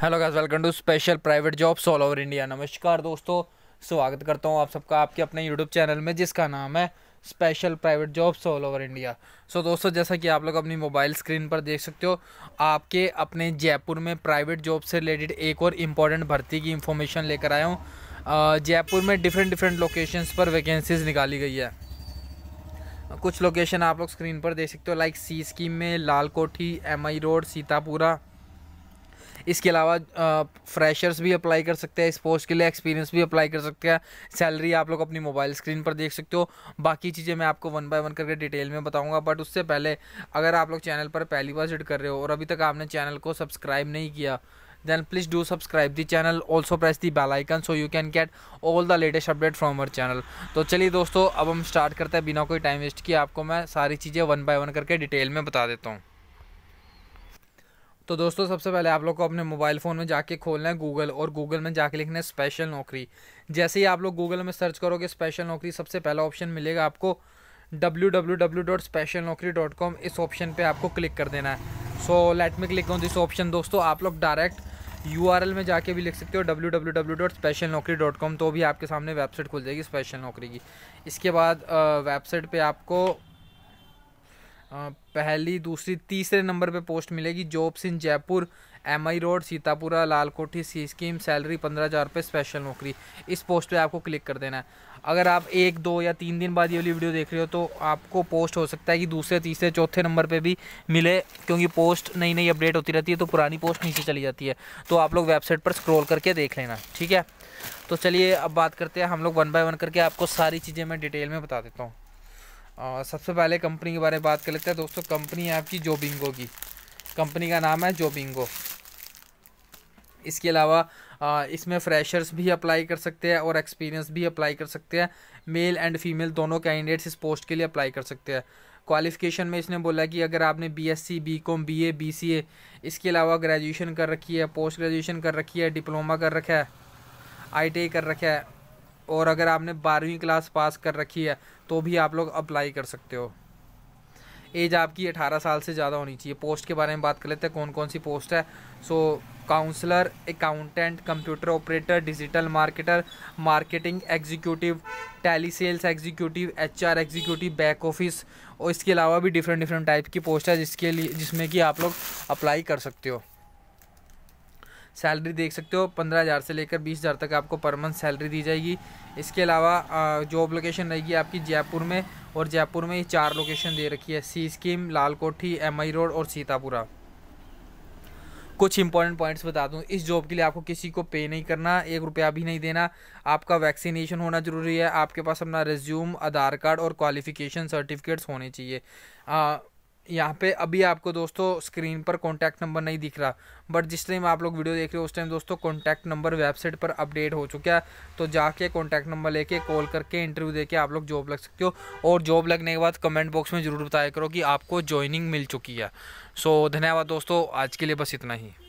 hello guys welcome to special private jobs all over India नमस्कार दोस्तों स्वागत करता हूँ आप सबका आपके अपने यूट्यूब चैनल में जिसका नाम है special private jobs all over India so दोस्तों जैसा कि आप लोग अपनी मोबाइल स्क्रीन पर देख सकते हो आपके अपने जयपुर में प्राइवेट जॉब से रिलेटेड एक और इम्पॉर्टेंट भर्ती की इन्फॉर्मेशन लेकर आया हूँ जयपुर में डिफरेंट डिफरेंट लोकेशंस पर वैकेंसीज निकाली गई है कुछ लोकेशन आप लोग स्क्रीन पर देख सकते हो लाइक सी स्कीम में लाल कोठी एम रोड सीतापुरा इसके अलावा फ्रेशर्स भी अप्लाई कर सकते हैं इस पोस्ट के लिए एक्सपीरियंस भी अप्लाई कर सकते हैं सैलरी आप लोग अपनी मोबाइल स्क्रीन पर देख सकते हो बाकी चीज़ें मैं आपको वन बाय वन करके डिटेल में बताऊँगा बट उससे पहले अगर आप लोग चैनल पर पहली बार विजिट कर रहे हो और अभी तक आपने चैनल को सब्सक्राइब नहीं किया then please do subscribe the channel also press the bell so you can get all the latest update from our channel तो चलिए दोस्तों अब हम स्टार्ट करते हैं बिना कोई टाइम वेस्ट किए आपको मैं सारी चीज़ें वन बाय वन करके डिटेल में बता देता हूँ तो दोस्तों सबसे पहले आप लोग को अपने मोबाइल फ़ोन में जाके खोलना है गूगल और गूगल में जाके लिखना है स्पेशल नौकरी जैसे ही आप लोग गूगल में सर्च करोगे स्पेशल नौकरी सबसे पहला ऑप्शन मिलेगा आपको W W W dot special naukri dot com इस ऑप्शन पर आपको क्लिक कर देना है so let me click on this option दोस्तों आप लोग डायरेक्ट यू आर एल में जाके भी लिख सकते हो W W W dot special naukri dot com तो भी आपके सामने वेबसाइट खुल जाएगी स्पेशल नौकरी की इसके बाद वेबसाइट पे आपको पहली दूसरी तीसरे नंबर पे पोस्ट मिलेगी jobs in Jaipur M I road Sitapura Lal Kothi C scheme salary पंद्रह हज़ार रुपये स्पेशल नौकरी इस पोस्ट पे आपको क्लिक कर देना है अगर आप एक दो या तीन दिन बाद ये वाली वीडियो देख रहे हो तो आपको पोस्ट हो सकता है कि दूसरे तीसरे चौथे नंबर पे भी मिले क्योंकि पोस्ट नई नई अपडेट होती रहती है तो पुरानी पोस्ट नीचे चली जाती है तो आप लोग वेबसाइट पर स्क्रॉल करके देख लेना ठीक है तो चलिए अब बात करते हैं हम लोग वन बाय वन करके आपको सारी चीज़ें मैं डिटेल में बता देता हूँ और सबसे पहले कंपनी के बारे में बात कर लेते हैं दोस्तों कंपनी है आपकी जोबिंगो की कंपनी का नाम है जोबिंगो इसके अलावा इसमें फ्रेशर्स भी अप्लाई कर सकते हैं और एक्सपीरियंस भी अप्लाई कर सकते हैं मेल एंड फीमेल दोनों कैंडिडेट्स इस पोस्ट के लिए अप्लाई कर सकते हैं क्वालिफिकेशन में इसने बोला कि अगर आपने B S C B com B A B C A इसके अलावा ग्रेजुएशन कर रखी है पोस्ट ग्रेजुएशन कर रखी है डिप्लोमा कर रखा है आई टी आई कर रखा है और अगर आपने बारहवीं क्लास पास कर रखी है तो भी आप लोग अप्लाई कर सकते हो एज आपकी 18 साल से ज़्यादा होनी चाहिए पोस्ट के बारे में बात कर लेते हैं कौन कौन सी पोस्ट है so counsellor accountant computer operator digital marketer marketing executive Tally sales executive R executive back office और इसके अलावा भी डिफरेंट डिफरेंट टाइप की पोस्ट है जिसके लिए जिसमें कि आप लोग अप्लाई कर सकते हो सैलरी देख सकते हो पंद्रह हज़ार से लेकर बीस हज़ार तक आपको पर मंथ सैलरी दी जाएगी इसके अलावा जॉब लोकेशन रहेगी आपकी जयपुर में और जयपुर में चार लोकेशन दे रखी है सी स्कीम लाल कोठी एम रोड और सीतापुरा कुछ इंपॉर्टेंट पॉइंट्स बता दूं इस जॉब के लिए आपको किसी को पे नहीं करना एक रुपया भी नहीं देना आपका वैक्सीनेशन होना ज़रूरी है आपके पास अपना रिज्यूम आधार कार्ड और क्वालिफिकेशन सर्टिफिकेट्स होने चाहिए यहाँ पे अभी आपको दोस्तों स्क्रीन पर कॉन्टैक्ट नंबर नहीं दिख रहा बट जिस टाइम आप लोग वीडियो देख रहे हो उस टाइम दोस्तों कॉन्टैक्ट नंबर वेबसाइट पर अपडेट हो चुका है तो जाके कॉन्टैक्ट नंबर लेके कॉल करके इंटरव्यू देके आप लोग जॉब लग सकते हो और जॉब लगने के बाद कमेंट बॉक्स में ज़रूर बताया करो कि आपको ज्वाइनिंग मिल चुकी है सो धन्यवाद दोस्तों आज के लिए बस इतना ही